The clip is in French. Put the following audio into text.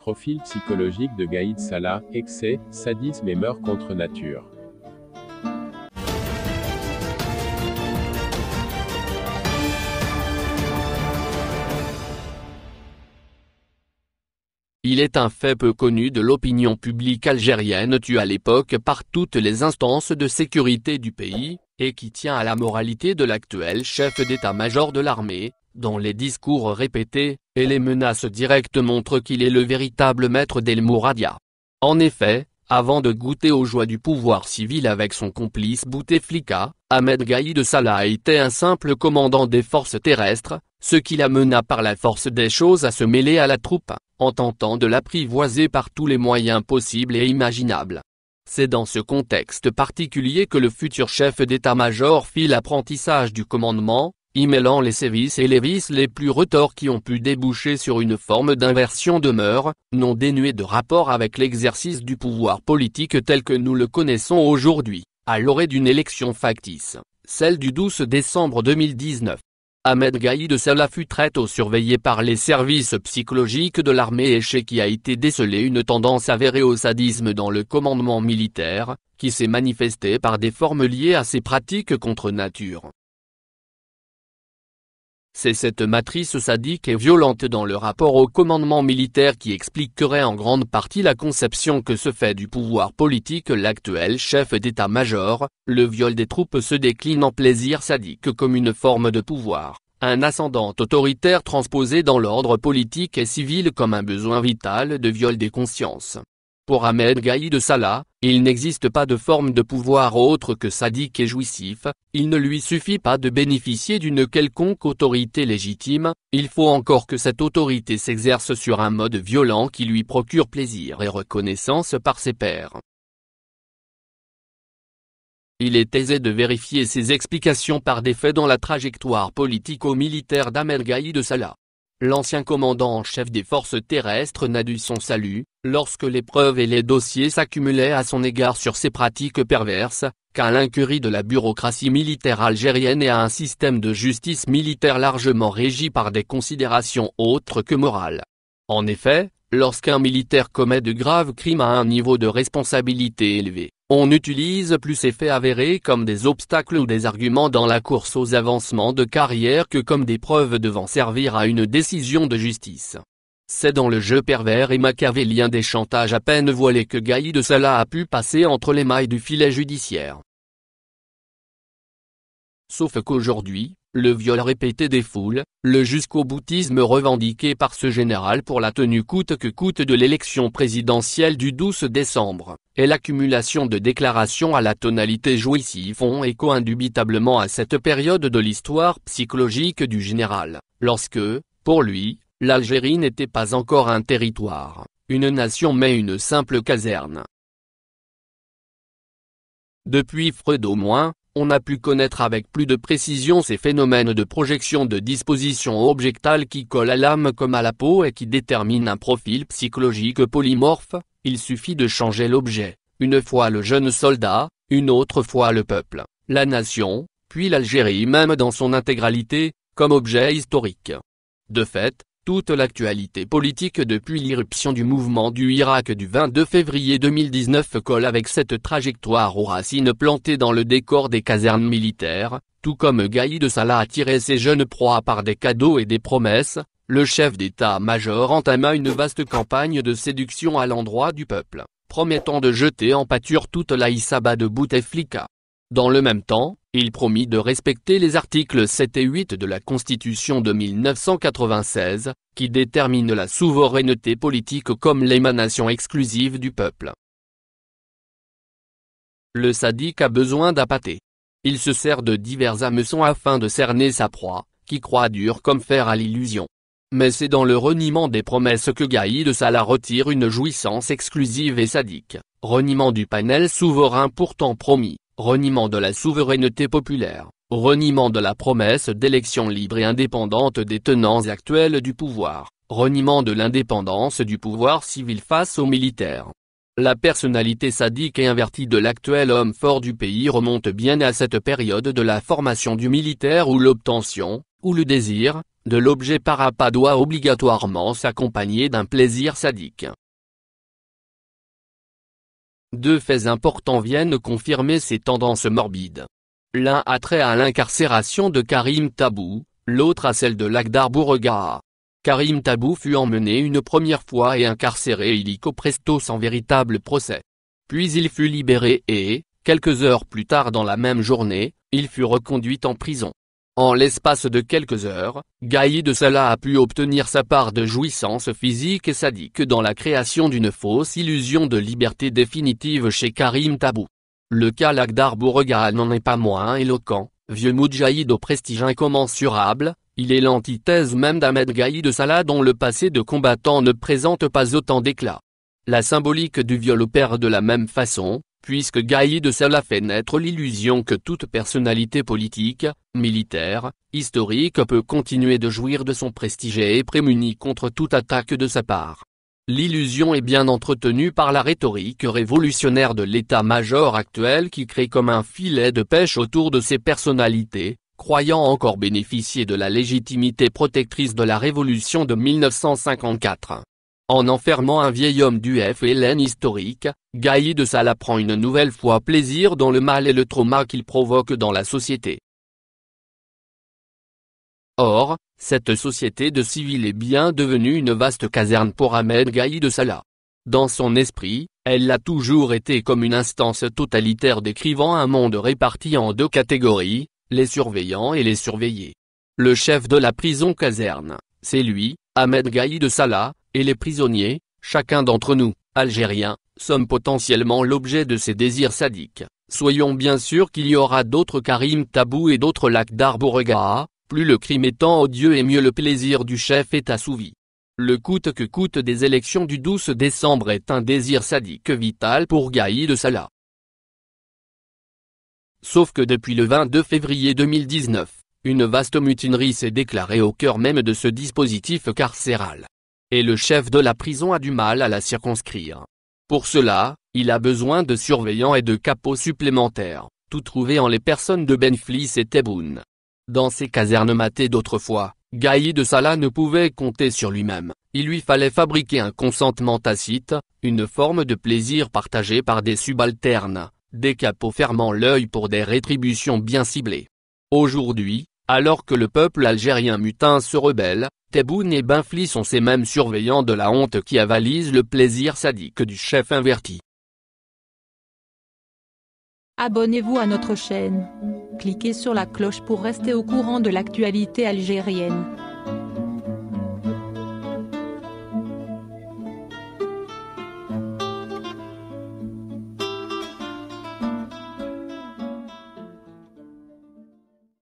Profil psychologique de Gaïd Salah, excès, sadisme et meurtre contre nature. Il est un fait peu connu de l'opinion publique algérienne tue à l'époque par toutes les instances de sécurité du pays, et qui tient à la moralité de l'actuel chef d'état-major de l'armée, dont les discours répétés, et les menaces directes montrent qu'il est le véritable maître d'El Mouradia. En effet, avant de goûter aux joies du pouvoir civil avec son complice Bouteflika, Ahmed Gaïd Salah était un simple commandant des forces terrestres, ce qui l'amena par la force des choses à se mêler à la troupe, en tentant de l'apprivoiser par tous les moyens possibles et imaginables. C'est dans ce contexte particulier que le futur chef d'état-major fit l'apprentissage du commandement, y mêlant les sévices et les vices les plus retors qui ont pu déboucher sur une forme d'inversion de mœurs, non dénuée de rapport avec l'exercice du pouvoir politique tel que nous le connaissons aujourd'hui, à l'orée d'une élection factice, celle du 12 décembre 2019. Ahmed fut très au surveillé par les services psychologiques de l'armée et chez qui a été décelée une tendance avérée au sadisme dans le commandement militaire, qui s'est manifestée par des formes liées à ses pratiques contre nature. C'est cette matrice sadique et violente dans le rapport au commandement militaire qui expliquerait en grande partie la conception que se fait du pouvoir politique l'actuel chef d'état-major, le viol des troupes se décline en plaisir sadique comme une forme de pouvoir, un ascendant autoritaire transposé dans l'ordre politique et civil comme un besoin vital de viol des consciences. Pour Ahmed Gaïd Salah, il n'existe pas de forme de pouvoir autre que sadique et jouissif, il ne lui suffit pas de bénéficier d'une quelconque autorité légitime, il faut encore que cette autorité s'exerce sur un mode violent qui lui procure plaisir et reconnaissance par ses pairs. Il est aisé de vérifier ces explications par des faits dans la trajectoire politico-militaire d'Amergaï de Salah. L'ancien commandant en chef des forces terrestres n'a dû son salut, lorsque les preuves et les dossiers s'accumulaient à son égard sur ses pratiques perverses, qu'à l'incurie de la bureaucratie militaire algérienne et à un système de justice militaire largement régi par des considérations autres que morales. En effet, lorsqu'un militaire commet de graves crimes à un niveau de responsabilité élevé, on utilise plus ces faits avérés comme des obstacles ou des arguments dans la course aux avancements de carrière que comme des preuves devant servir à une décision de justice. C'est dans le jeu pervers et machiavélien des chantages à peine voilés que de Salah a pu passer entre les mailles du filet judiciaire. Sauf qu'aujourd'hui, le viol répété des foules, le jusqu'au boutisme revendiqué par ce général pour la tenue coûte que coûte de l'élection présidentielle du 12 décembre, et l'accumulation de déclarations à la tonalité jouissive font écho indubitablement à cette période de l'histoire psychologique du général, lorsque, pour lui, l'Algérie n'était pas encore un territoire, une nation mais une simple caserne. Depuis Freud au moins, on a pu connaître avec plus de précision ces phénomènes de projection de disposition objectale qui collent à l'âme comme à la peau et qui déterminent un profil psychologique polymorphe, il suffit de changer l'objet, une fois le jeune soldat, une autre fois le peuple, la nation, puis l'Algérie même dans son intégralité, comme objet historique. De fait, toute l'actualité politique depuis l'irruption du mouvement du Irak du 22 février 2019 colle avec cette trajectoire aux racines plantées dans le décor des casernes militaires, tout comme Gaïd Salah a tiré ses jeunes proies par des cadeaux et des promesses, le chef d'état-major entama une vaste campagne de séduction à l'endroit du peuple, promettant de jeter en pâture toute l'Aïsaba de Bouteflika. Dans le même temps, il promit de respecter les articles 7 et 8 de la Constitution de 1996, qui déterminent la souveraineté politique comme l'émanation exclusive du peuple. Le sadique a besoin d'un Il se sert de divers hameçons afin de cerner sa proie, qui croit dur comme fer à l'illusion. Mais c'est dans le reniement des promesses que Gaïd Salah retire une jouissance exclusive et sadique, reniement du panel souverain pourtant promis reniement de la souveraineté populaire, reniement de la promesse d'élections libres et indépendantes des tenants actuels du pouvoir, reniement de l'indépendance du pouvoir civil face aux militaires. La personnalité sadique et invertie de l'actuel homme fort du pays remonte bien à cette période de la formation du militaire où l'obtention, ou le désir, de l'objet parapas doit obligatoirement s'accompagner d'un plaisir sadique. Deux faits importants viennent confirmer ces tendances morbides. L'un a trait à l'incarcération de Karim Tabou, l'autre à celle de l'Akdar Bourega. Karim Tabou fut emmené une première fois et incarcéré illico presto sans véritable procès. Puis il fut libéré et, quelques heures plus tard dans la même journée, il fut reconduit en prison. En l'espace de quelques heures, Gaïd de Sala a pu obtenir sa part de jouissance physique et sadique dans la création d'une fausse illusion de liberté définitive chez Karim Tabou. Le cas Lagdar Bourega n'en est pas moins éloquent, vieux Moudjaïd au prestige incommensurable, il est l'antithèse même d'Ahmed Gaïd de Salah dont le passé de combattant ne présente pas autant d'éclat. La symbolique du viol opère de la même façon, puisque Gaïd de fait naître l'illusion que toute personnalité politique, militaire, historique peut continuer de jouir de son prestige et est prémunie contre toute attaque de sa part. L'illusion est bien entretenue par la rhétorique révolutionnaire de l'état-major actuel qui crée comme un filet de pêche autour de ses personnalités, croyant encore bénéficier de la légitimité protectrice de la révolution de 1954. En enfermant un vieil homme du FLN historique, Gaïd Salah prend une nouvelle fois plaisir dans le mal et le trauma qu'il provoque dans la société. Or, cette société de civils est bien devenue une vaste caserne pour Ahmed Gaïd Salah. Dans son esprit, elle l'a toujours été comme une instance totalitaire décrivant un monde réparti en deux catégories, les surveillants et les surveillés. Le chef de la prison caserne, c'est lui, Ahmed Gaïd Salah, et les prisonniers, chacun d'entre nous, Algériens, sommes potentiellement l'objet de ces désirs sadiques. Soyons bien sûrs qu'il y aura d'autres Karim Tabou et d'autres lacs d'Arborega, plus le crime étant odieux et mieux le plaisir du chef est assouvi. Le coût que coûte des élections du 12 décembre est un désir sadique vital pour Gaïd Salah. Sauf que depuis le 22 février 2019, une vaste mutinerie s'est déclarée au cœur même de ce dispositif carcéral et le chef de la prison a du mal à la circonscrire. Pour cela, il a besoin de surveillants et de capots supplémentaires, tout trouvé en les personnes de Benflis et Tebboune. Dans ces casernes matées d'autrefois, Gaï de Salah ne pouvait compter sur lui-même, il lui fallait fabriquer un consentement tacite, une forme de plaisir partagé par des subalternes, des capots fermant l'œil pour des rétributions bien ciblées. Aujourd'hui, alors que le peuple algérien mutin se rebelle, Tebboune et Benfli sont ces mêmes surveillants de la honte qui avalisent le plaisir sadique du chef inverti. Abonnez-vous à notre chaîne. Cliquez sur la cloche pour rester au courant de l'actualité algérienne.